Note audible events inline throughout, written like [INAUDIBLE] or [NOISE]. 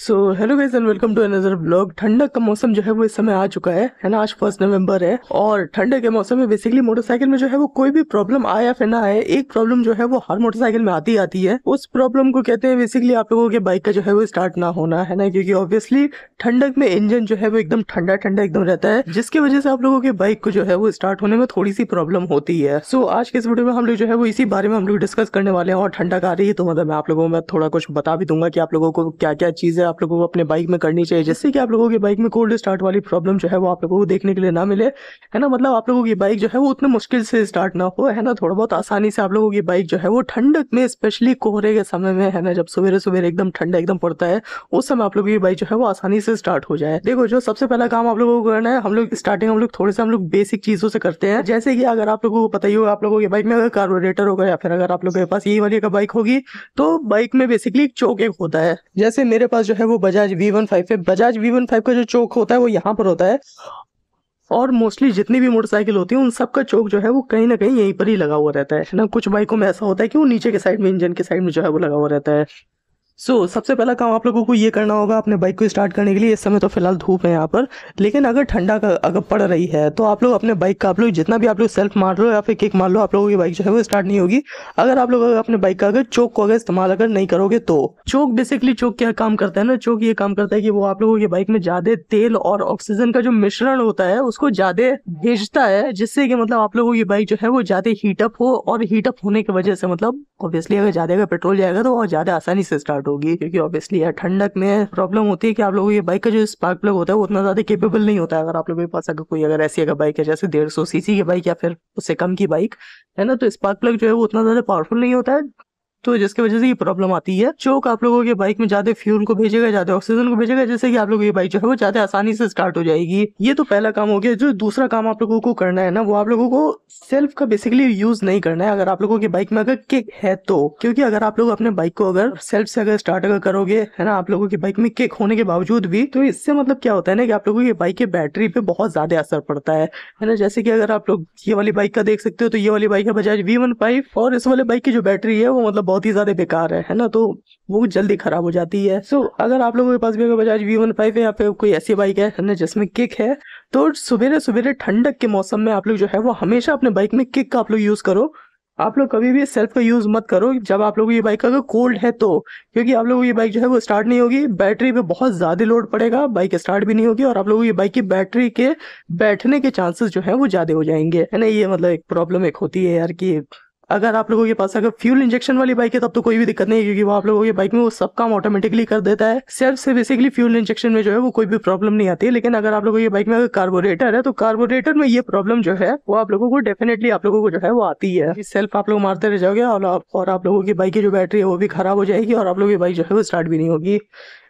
so hello guys and welcome to another blog ठंडक का मौसम जो है वो इस समय आ चुका है है ना आज फर्स्ट नवंबर है और ठंडे के मौसम में बेसिकली मोटरसाइकिल में जो है वो कोई भी प्रॉब्लम आए या फिर ना आए एक प्रॉब्लम जो है वो हर मोटरसाइकिल में आती आती है उस प्रॉब्लम को कहते हैं बेसिकली आप लोगों के बाइक का जो है वो स्टार्ट ना होना है ना क्योंकि ऑब्वियसली ठंडक में इंजन जो है वो एकदम ठंडा ठंडा एकदम रहता है जिसकी वजह से आप लोगों के बाइक को जो है वो स्टार्ट होने में थोड़ी सी प्रॉब्लम होती है सो आज के इस वीडियो में हम लोग जो है वो इसी बारे में हम लोग डिस्कस करने वाले हैं और ठंडक आ रही है तो मतलब मैं आप लोगों में थोड़ा कुछ बता भी दूंगा कि आप लोगों को क्या क्या चीजें आप लोगों को अपने बाइक में करनी चाहिए जिससे कि आप लोगों की बाइक में कोल्ड स्टार्ट वाली प्रॉब्लम जो है वो आप लोगों को देखने के लिए ना मिले है ना मतलब आप लोगों की बाइक जो है वो उतने मुश्किल से स्टार्ट ना हो है ना थोड़ा बहुत आसानी से आप लोगों की बाइक जो है वो ठंडक में स्पेशली कोहरे के समय में है ना जब सवेरे सवेरे एकदम ठंडा एकदम पड़ता है उस समय आप लोगों की बाइक जो है वो आसानी से स्टार्ट हो जाए देखो जो सबसे पहला काम आप लोगों को करना है हम लोग स्टार्टिंग हम लोग थोड़े से हम लोग बेसिक चीज़ों से करते हैं जैसे कि अगर आप लोगों को पता ही होगा आप लोगों की बाइक में अगर कार्बोरेटर होगा या फिर अगर आप लोगों के पास यही वाली का बाइक होगी तो बाइक में बेसिकली एक चौक एक होता है जैसे मेरे पास जो है वो बजाज वी वन फाइव है बजाज वी वन फाइव का जो चौक होता है वो यहाँ पर होता है और मोस्टली जितनी भी मोटरसाइकिल होती है उन सब का चौक जो है वो कहीं ना कहीं यहीं पर ही लगा हुआ रहता है ना कुछ बाइकों में ऐसा होता है कि वो नीचे के साइड में इंजन के साइड में जो है वो लगा हुआ रहता है सो so, सबसे पहला काम आप लोगों को ये करना होगा अपने बाइक को स्टार्ट करने के लिए इस समय तो फिलहाल धूप है यहाँ पर लेकिन अगर ठंडा अगर पड़ रही है तो आप लोग अपने बाइक का आप लोग जितना भी आप लोग सेल्फ मार लो या फिर किक मार लो आप लोगों की बाइक जो है वो स्टार्ट नहीं होगी अगर आप लोग अपने बाइक का अगर चौक को अगर इस्तेमाल अगर नहीं करोगे तो चौक बेसिकली चौक क्या काम करता है ना चौक ये काम करता है कि वो आप लोगों की बाइक में ज्यादा तेल और ऑक्सीजन का जो मिश्रण होता है उसको ज्यादा भेजता है जिससे कि मतलब आप लोगों की बाइक जो है वो ज्यादा हीटअप हो और हीटअप होने की वजह से मतलब ऑब्वियसली अगर ज़्यादा का पेट्रोल जाएगा तो और ज़्यादा आसानी से स्टार्ट होगी क्योंकि ऑब्वियसली यार ठंडक में प्रॉब्लम होती है कि आप लोगों की बाइक का जो स्पार्क प्लग होता है वो उतना ज़्यादा केपेबल नहीं होता है अगर आप लोगों के पास अगर कोई अगर ऐसी अगर बाइक है जैसे डेढ़ सौ सीसी की बाइक या फिर उससे कम की बाइक है ना तो स्पार्क प्लग जो है वो उतना ज़्यादा पावरफुल नहीं होता है तो जिसकी वजह से ये प्रॉब्लम आती है चौक आप लोगों के बाइक में ज्यादा फ्यूल को भेजेगा ज्यादा ऑक्सीजन को भेजेगा जैसे कि आप लोगों की बाइक जो है वो ज्यादा आसानी से स्टार्ट हो जाएगी ये तो पहला काम हो गया जो दूसरा काम आप लोगों को करना है ना वो आप लोगों को सेल्फ का बेसिकली यूज नहीं करना है अगर आप लोगों की बाइक में अगर किक है तो क्योंकि अगर आप लोग अपने बाइक को अगर सेल्फ से अगर स्टार्ट अगर करोगे है ना आप लोगों की बाइक में किक होने के बावजूद भी तो इससे मतलब क्या होता है ना कि आप लोगों की बाइक की बैटरी पे बहुत ज्यादा असर पड़ता है है ना जैसे कि अगर आप लोग ये वाली बाइक का देख सकते हो तो ये वाली बाइक है बजाज वी वन फाइव और इस वाले बाइक की जो बैटरी है वो मतलब बहुत ही ज़्यादा बेकार है है ना तो वो जल्दी ख़राब हो जाती है सो so, अगर आप लोगों के पास भी अगर बजाज वी वन फाइव है या फिर कोई ऐसी बाइक है ना जिसमें किक है तो सवेरे सवेरे ठंडक के मौसम में आप लोग जो है वो हमेशा अपने बाइक में किक का आप लोग यूज़ करो आप लोग कभी भी सेल्फ का यूज़ मत करो जब आप लोगों की बाइक अगर कोल्ड है तो क्योंकि आप लोगों को ये बाइक जो है वो स्टार्ट नहीं होगी बैटरी पे बहुत ज़्यादा लोड पड़ेगा बाइक स्टार्ट भी नहीं होगी और आप लोगों की बाइक की बैटरी के बैठने के चांसेस जो है वो ज़्यादा हो जाएंगे है ना ये मतलब एक प्रॉब्लम एक होती है यार की अगर आप लोगों के पास अगर फ्यूल इंजेक्शन वाली बाइक है तब तो कोई भी दिक्कत नहीं है क्योंकि वो आप लोगों की बाइक में वो सब काम ऑटोमेटिकली कर देता है सेल्फ से बेसिकली फ्यूल इंजेक्शन में जो है वो कोई भी प्रॉब्लम नहीं आती है लेकिन अगर आप लोगों की बाइक में अगर कार्बोरेटर है तो कार्बोरेटर में ये प्रॉब्लम जो है वो आप लोगों को डेफिनेटली आप लोगों को जो है वो आती है सेल्फ आप लोग मारते रह जाओगे और आप लोगों की बाइक की जो बैटरी है वो भी खराब हो जाएगी और आप लोगों की बाइक जो है वो स्टार्ट भी नहीं होगी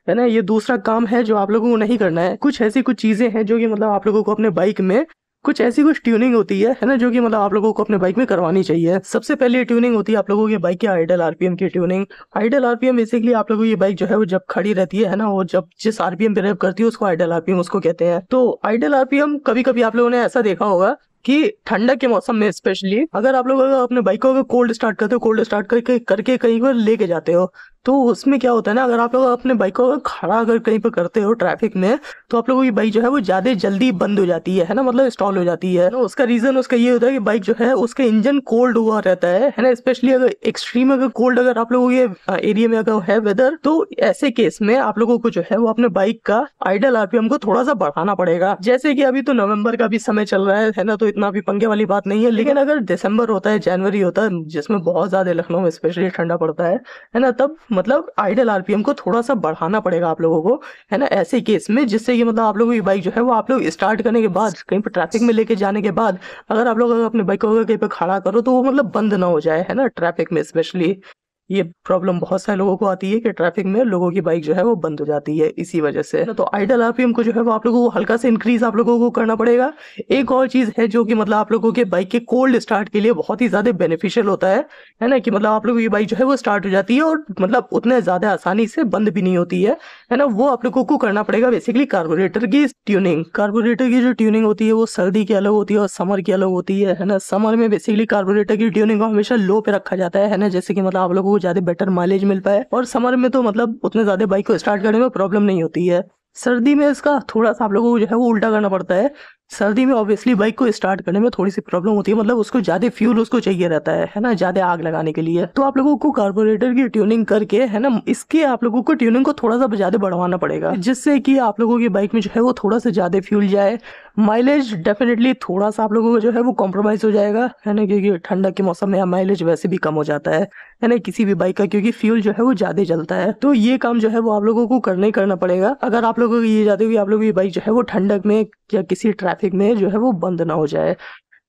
है ना ये दूसरा काम है जो आप लोगों को नहीं करना है कुछ ऐसी कुछ चीजें हैं जो कि मतलब आप लोगों को अपने बाइक में कुछ ऐसी कुछ ट्यूनिंग होती है है ना जो कि मतलब आप लोगों को अपने बाइक में करवानी चाहिए सबसे पहले ट्यूनिंग होती है आप लोगों की बाइक की आइडल आरपीएम की ट्यूनिंग आइडल आरपीएम बेसिकली आप लोगों की बाइक जो है वो जब खड़ी रहती है, है ना वो जब जिस आरपीएम पे रेव करती है उसको आइडल आरपीएम उसको कहते हैं तो आइडल आरपीएम कभी कभी आप लोगों ने ऐसा देखा होगा कि ठंडा के मौसम में स्पेशली अगर आप लोग अपने बाइक को अगर कोल्ड स्टार्ट करते हो कोल्ड स्टार्ट करके करके कहीं पर लेके जाते हो तो उसमें क्या होता है ना अगर आप लोग अपने बाइक को अगर खड़ा अगर कहीं पर करते हो ट्रैफिक में तो आप लोगों की बाइक जो है वो ज़्यादा जल्दी बंद हो जाती है है ना मतलब स्टॉल हो जाती है ना तो उसका रीज़न उसका ये होता है कि बाइक जो है उसका इंजन कोल्ड हुआ रहता है है ना स्पेशली अगर एक्सट्रीम अगर कोल्ड अगर आप लोगों के एरिया में अगर है वेदर तो ऐसे केस में आप लोगों को जो है वो अपने बाइक का आइडल आरपीएम को थोड़ा सा बढ़ाना पड़ेगा जैसे कि अभी तो नवंबर का भी समय चल रहा है है ना तो इतना भी पंखे वाली बात नहीं है लेकिन अगर दिसंबर होता है जनवरी होता है जिसमें बहुत ज्यादा लखनऊ में स्पेशली ठंडा पड़ता है है ना तब मतलब आइडल आरपीएम को थोड़ा सा बढ़ाना पड़ेगा आप लोगों को है ना ऐसे केस में जिससे कि मतलब आप लोगों की बाइक जो है वो आप लोग स्टार्ट करने के बाद कहीं पर ट्रैफिक में लेके जाने के बाद अगर आप लोग अपने बाइक को कहीं पर खड़ा करो तो वो मतलब बंद ना हो जाए है ना ट्रैफिक में स्पेशली ये प्रॉब्लम बहुत सारे लोगों को आती है कि ट्रैफिक में लोगों की बाइक जो है वो बंद हो जाती है इसी वजह से तो आइडल आप को जो है वो आप लोगों को हल्का से इंक्रीज आप लोगों को करना पड़ेगा एक और चीज़ है जो कि मतलब आप लोगों के बाइक के कोल्ड स्टार्ट के लिए बहुत ही ज़्यादा बेनिफिशियल होता है है ना कि मतलब आप लोगों की बाइक जो है वो स्टार्ट हो जाती है और मतलब उतने ज़्यादा आसानी से बंद भी नहीं होती है है ना वो आप लोगों को करना पड़ेगा बेसिकली कार्बोरेटर की ट्यूनिंग कार्बोरेटर की जो ट्यूनिंग होती है वो सर्दी की अलग होती है और समर की अलग होती है है ना समर में बेसिकली कार्बोरेटर की ट्यूनिंग को हमेशा लो पे रखा जाता है है ना जैसे कि मतलब आप लोगों को ज्यादा बेटर माइलेज मिल पाए और समर में तो मतलब उतने ज्यादा बाइक को स्टार्ट करने में प्रॉब्लम नहीं होती है सर्दी में इसका थोड़ा सा आप लोगों को जो है वो उल्टा करना पड़ता है सर्दी में ऑब्वियसली बाइक को स्टार्ट करने में थोड़ी सी प्रॉब्लम होती है मतलब उसको ज्यादा फ्यूल उसको चाहिए रहता है है ना ज्यादा आग लगाने के लिए तो आप लोगों को कार्बोरेटर की ट्यूनिंग करके है ना इसके आप लोगों को ट्यूनिंग को थोड़ा सा ज्यादा बढ़वाना पड़ेगा जिससे कि आप लोगों की बाइक में जो है वो थोड़ा सा ज्यादा फ्यूल जाए माइलेज डेफिनेटली थोड़ा सा आप लोगों को जो है वो कॉम्प्रोमाइज हो जाएगा है ना क्योंकि ठंडा के मौसम में माइलेज वैसे भी कम हो जाता है है ना किसी भी बाइक का क्योंकि फ्यूल जो है वो ज्यादा जलता है तो ये काम जो है वो आप लोगों को करना ही करना पड़ेगा अगर आप लोगों को ये जाते हो आप लोगों की बाइक जो है वो ठंडक में या किसी ट्रैफिक ट्रैफिक में जो है वो बंद ना हो जाए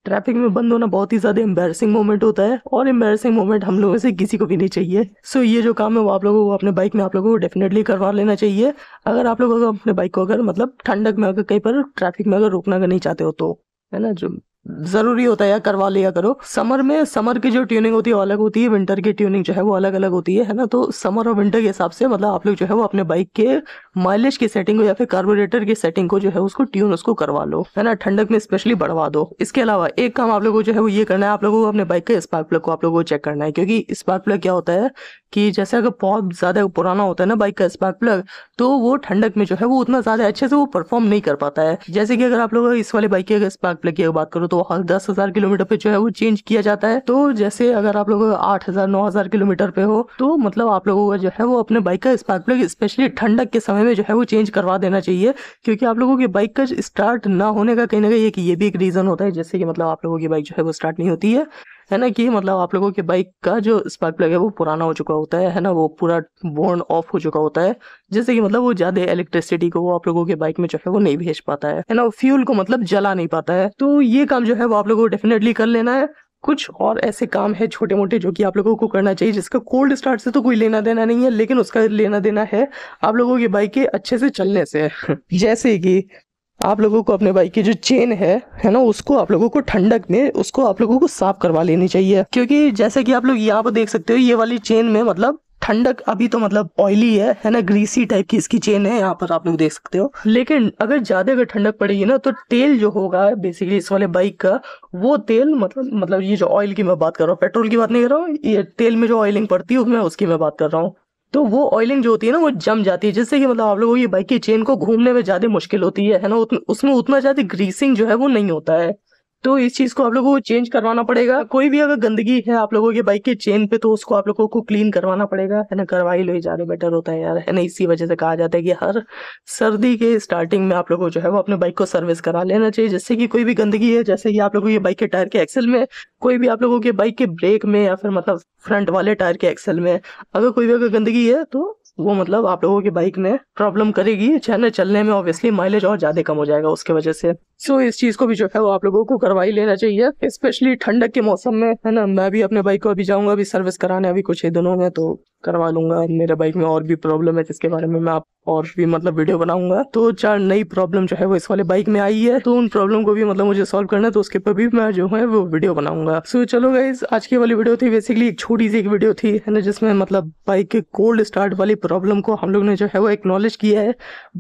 ट्रैफिक में बंद होना बहुत ही ज़्यादा एम्बेरसिंग मोमेंट होता है और एम्बेरसिंग मोमेंट हम लोगों से किसी को भी नहीं चाहिए सो so, ये जो काम है वो आप लोगों को अपने बाइक में आप लोगों को डेफिनेटली करवा लेना चाहिए अगर आप लोगों को अपने बाइक को अगर मतलब ठंडक में अगर कहीं पर ट्रैफिक में अगर रोकना अगर नहीं चाहते हो तो है ना जो ज़रूरी होता है करवा लिया करो समर में समर की जो ट्यूनिंग होती है वो अलग होती है विंटर की ट्यूनिंग जो है वो अलग अलग होती है है ना तो समर और विंटर के हिसाब से मतलब आप लोग जो है वो अपने बाइक के माइलेज की सेटिंग को या फिर कार्बोरेटर की सेटिंग को जो है उसको ट्यून उसको करवा लो है ना ठंडक में स्पेशली बढ़वा दो इसके अलावा एक काम आप लोगों को जो है वो ये करना है आप लोगों को अपने बाइक के स्पार्क प्लग को आप लोगों को चेक करना है क्योंकि स्पार्क प्लग क्या होता है कि जैसे अगर बहुत ज़्यादा पुराना होता है ना बाइक का स्पार्क प्लग तो वो ठंडक में जो है वो उतना ज़्यादा अच्छे से वो परफॉर्म नहीं कर पाता है जैसे कि अगर आप लोग इस वाले बाइक की अगर स्पार्क प्लग की अगर बात करो तो हर दस हज़ार किलोमीटर पे जो है वो चेंज किया जाता है तो जैसे अगर आप लोग आठ हज़ार नौ हज़ार किलोमीटर पे हो तो मतलब आप लोगों का जो है वो अपने बाइक का स्पार्क प्लग स्पेशली ठंडक के समय में जो है वो चेंज करवा देना चाहिए क्योंकि आप लोगों की बाइक का स्टार्ट ना होने का कहीं ना कहीं ये भी एक रीज़न होता है जैसे कि मतलब आप लोगों की बाइक जो है वो स्टार्ट नहीं होती है है ना कि मतलब आप लोगों के बाइक का जो स्पार्क प्लग है वो पुराना हो चुका होता है है ना वो पूरा बोर्न ऑफ हो चुका होता है जैसे कि मतलब वो ज़्यादा इलेक्ट्रिसिटी को वो आप लोगों के बाइक में जो है वो नहीं भेज पाता है है ना फ्यूल को मतलब जला नहीं पाता है तो ये काम जो है वो आप लोगों को डेफिनेटली कर लेना है कुछ और ऐसे काम है छोटे मोटे जो कि आप लोगों को करना चाहिए जिसका कोल्ड स्टार्ट से तो कोई लेना देना नहीं है लेकिन उसका लेना देना है आप लोगों की बाइक के अच्छे से चलने से [LAUGHS] जैसे कि आप लोगों को अपने बाइक की जो चेन है है ना उसको आप लोगों को ठंडक में उसको आप लोगों को साफ करवा लेनी चाहिए क्योंकि जैसे कि आप लोग यहाँ पर देख सकते हो ये वाली चेन में मतलब ठंडक अभी तो मतलब ऑयली है है ना ग्रीसी टाइप की इसकी चेन है यहाँ पर आप लोग देख सकते हो लेकिन अगर ज्यादा अगर ठंडक पड़ेगी ना तो तेल जो होगा बेसिकली इस वाले बाइक का वो तेल मतलब मतलब ये जो ऑयल की मैं बात कर रहा हूँ पेट्रोल की बात नहीं कर रहा हूँ ये तेल में जो ऑयलिंग पड़ती है मैं उसकी मैं बात कर रहा हूँ तो वो ऑयलिंग जो होती है ना वो जम जाती है जिससे कि मतलब आप लोगों की बाइक की चेन को घूमने में ज़्यादा मुश्किल होती है ना उसमें उतना ज़्यादा ग्रीसिंग जो है वो नहीं होता है तो इस चीज को आप लोगों को चेंज करवाना पड़ेगा कोई भी अगर गंदगी है आप लोगों के बाइक के चेन पे तो उसको आप लोगों को क्लीन करवाना पड़ेगा है ना करवा ही लो ही ज्यादा बेटर होता है यार है ना इसी वजह से कहा जाता है कि हर सर्दी के स्टार्टिंग में आप लोगों को जो है वो अपने बाइक को सर्विस करा लेना चाहिए जैसे कि कोई भी गंदगी है जैसे कि आप लोगों के बाइक के टायर के एक्सल में कोई भी आप लोगों के बाइक के ब्रेक में या फिर मतलब फ्रंट वाले टायर के एक्सल में अगर कोई भी अगर गंदगी है तो वो मतलब आप लोगों के बाइक में प्रॉब्लम करेगी चाहे चलने में ऑब्वियसली माइलेज और ज़्यादा कम हो जाएगा उसके वजह से सो so, इस चीज़ को भी जो है वो आप लोगों को करवा ही लेना चाहिए स्पेशली ठंडक के मौसम में है ना मैं भी अपने बाइक को अभी जाऊँगा अभी सर्विस कराने अभी कुछ ही दिनों में तो करवा लूंगा मेरे बाइक में और भी प्रॉब्लम है जिसके बारे में मैं आप और भी मतलब वीडियो बनाऊंगा तो चार नई प्रॉब्लम जो है वो इस वाले बाइक में आई है तो उन प्रॉब्लम को भी मतलब मुझे सॉल्व करना है तो उसके पर भी मैं जो है वो वीडियो बनाऊंगा सो so, चलो गाइज आज की वाली वीडियो थी बेसिकली एक छोटी सी एक वीडियो थी है ना जिसमें मतलब बाइक के कोल्ड स्टार्ट वाली प्रॉब्लम को हम लोग ने जो है वो एक्नोलेज किया है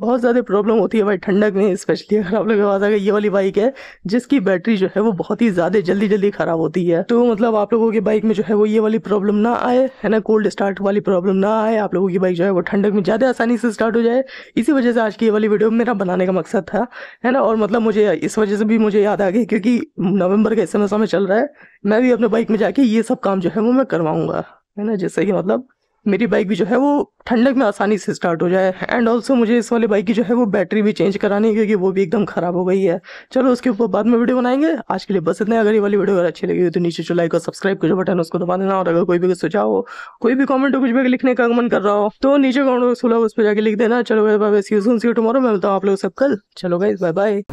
बहुत ज्यादा प्रॉब्लम होती है भाई ठंडक में स्पेशली अगर आप लोग आवाज आ गई ये वाली बाइक है जिसकी बैटरी जो है वो बहुत ही ज़्यादा जल्दी जल्दी ख़राब होती है तो मतलब आप लोगों की बाइक में जो है वो ये वाली प्रॉब्लम ना आए है ना कोल्ड स्टार्ट वाली प्रॉब्लम ना आए आप लोगों की बाइक जो है वो ठंडक में ज़्यादा आसानी से स्टार्ट हो जाए इसी वजह से आज की ये वाली वीडियो मेरा बनाने का मकसद था है ना और मतलब मुझे इस वजह से भी मुझे याद आ गई क्योंकि नवंबर का समय समय चल रहा है मैं भी अपने बाइक में जाके ये सब काम जो है वो मैं करवाऊंगा है ना जैसे कि मतलब मेरी बाइक भी जो है वो ठंडक में आसानी से स्टार्ट हो जाए एंड ऑल्सो मुझे इस वाले बाइक की जो है वो बैटरी भी चेंज करानी है क्योंकि वो भी एकदम ख़राब हो गई है चलो उसके ऊपर बाद में वीडियो बनाएंगे आज के लिए बस इतना अगर ये वाली वीडियो अगर अच्छी लगी हो तो नीचे जो लाइक और सब्सक्राइब का जो बटन उसको दबा देना और अगर कोई भी सुझाव हो कोई भी कॉमेंट हो कुछ भी लिखने का मन कर रहा हो तो नीचे कॉमेंट सुना उस पर जाकर लिख देना चलो बाय बाय सी टुमारो मैं बताऊँ आप लोग सब कल चलो गाइज बाय बाय